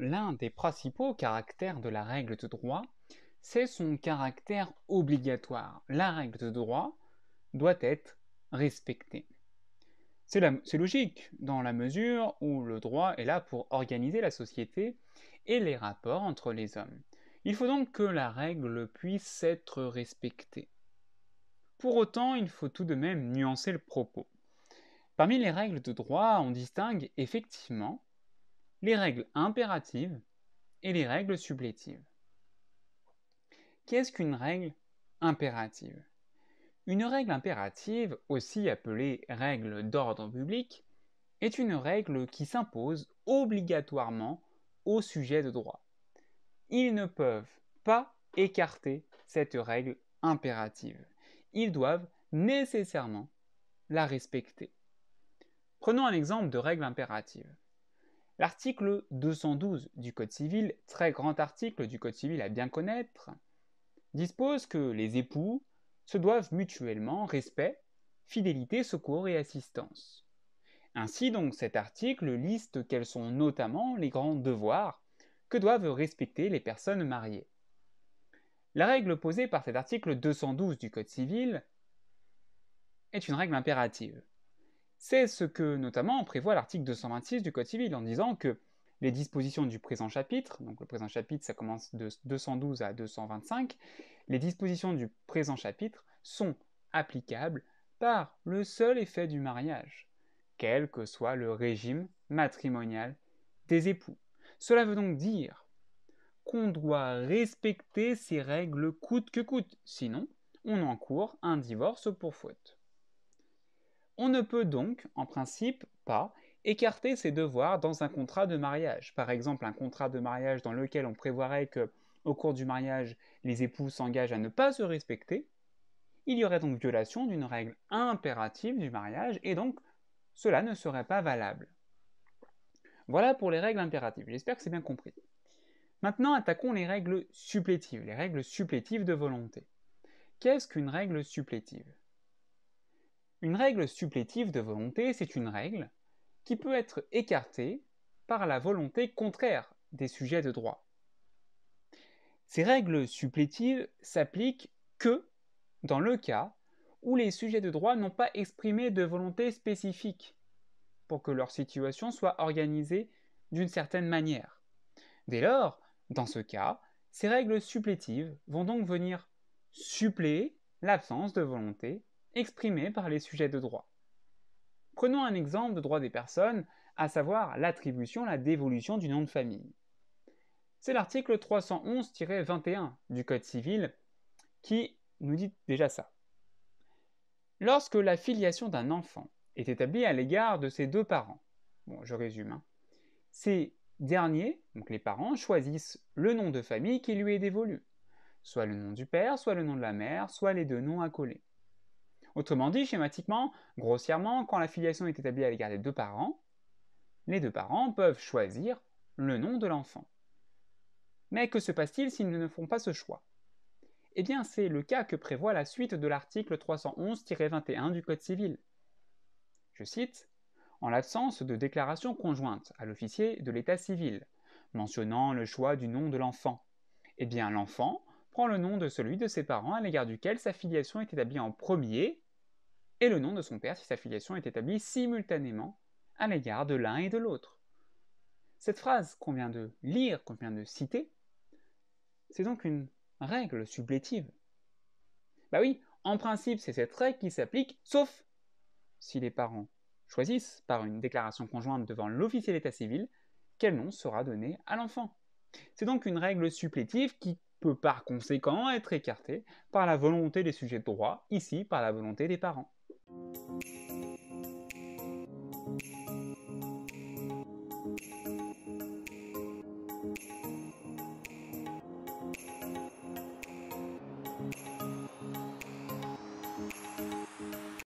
l'un des principaux caractères de la règle de droit, c'est son caractère obligatoire. La règle de droit doit être respectée. C'est logique, dans la mesure où le droit est là pour organiser la société et les rapports entre les hommes. Il faut donc que la règle puisse être respectée. Pour autant, il faut tout de même nuancer le propos. Parmi les règles de droit, on distingue effectivement les règles impératives et les règles sublétives. Qu'est-ce qu'une règle impérative Une règle impérative, aussi appelée règle d'ordre public, est une règle qui s'impose obligatoirement au sujet de droit. Ils ne peuvent pas écarter cette règle impérative. Ils doivent nécessairement la respecter. Prenons un exemple de règle impérative. L'article 212 du Code civil, très grand article du Code civil à bien connaître, dispose que les époux se doivent mutuellement respect, fidélité, secours et assistance. Ainsi donc cet article liste quels sont notamment les grands devoirs que doivent respecter les personnes mariées. La règle posée par cet article 212 du Code civil est une règle impérative. C'est ce que notamment prévoit l'article 226 du Code civil en disant que les dispositions du présent chapitre, donc le présent chapitre ça commence de 212 à 225, les dispositions du présent chapitre sont applicables par le seul effet du mariage, quel que soit le régime matrimonial des époux. Cela veut donc dire qu'on doit respecter ces règles coûte que coûte, sinon on encourt un divorce pour faute. On ne peut donc, en principe, pas écarter ses devoirs dans un contrat de mariage. Par exemple, un contrat de mariage dans lequel on prévoirait que, au cours du mariage, les époux s'engagent à ne pas se respecter. Il y aurait donc violation d'une règle impérative du mariage et donc cela ne serait pas valable. Voilà pour les règles impératives. J'espère que c'est bien compris. Maintenant, attaquons les règles supplétives, les règles supplétives de volonté. Qu'est-ce qu'une règle supplétive une règle supplétive de volonté, c'est une règle qui peut être écartée par la volonté contraire des sujets de droit. Ces règles supplétives s'appliquent que dans le cas où les sujets de droit n'ont pas exprimé de volonté spécifique pour que leur situation soit organisée d'une certaine manière. Dès lors, dans ce cas, ces règles supplétives vont donc venir suppléer l'absence de volonté exprimés par les sujets de droit. Prenons un exemple de droit des personnes, à savoir l'attribution, la dévolution du nom de famille. C'est l'article 311-21 du Code civil qui nous dit déjà ça. Lorsque la filiation d'un enfant est établie à l'égard de ses deux parents, bon, je résume, hein, ces derniers, donc les parents, choisissent le nom de famille qui lui est dévolu, soit le nom du père, soit le nom de la mère, soit les deux noms accolés. Autrement dit, schématiquement, grossièrement, quand la filiation est établie à l'égard des deux parents, les deux parents peuvent choisir le nom de l'enfant. Mais que se passe-t-il s'ils ne font pas ce choix Eh bien, c'est le cas que prévoit la suite de l'article 311-21 du Code civil. Je cite En l'absence de déclaration conjointe à l'officier de l'état civil mentionnant le choix du nom de l'enfant, eh bien l'enfant prend le nom de celui de ses parents à l'égard duquel sa filiation est établie en premier, et le nom de son père si sa filiation est établie simultanément à l'égard de l'un et de l'autre. Cette phrase qu'on vient de lire, qu'on vient de citer, c'est donc une règle supplétive. Bah oui, en principe, c'est cette règle qui s'applique, sauf si les parents choisissent, par une déclaration conjointe devant l'officier d'état civil, quel nom sera donné à l'enfant. C'est donc une règle supplétive qui peut par conséquent être écarté par la volonté des sujets de droit, ici par la volonté des parents.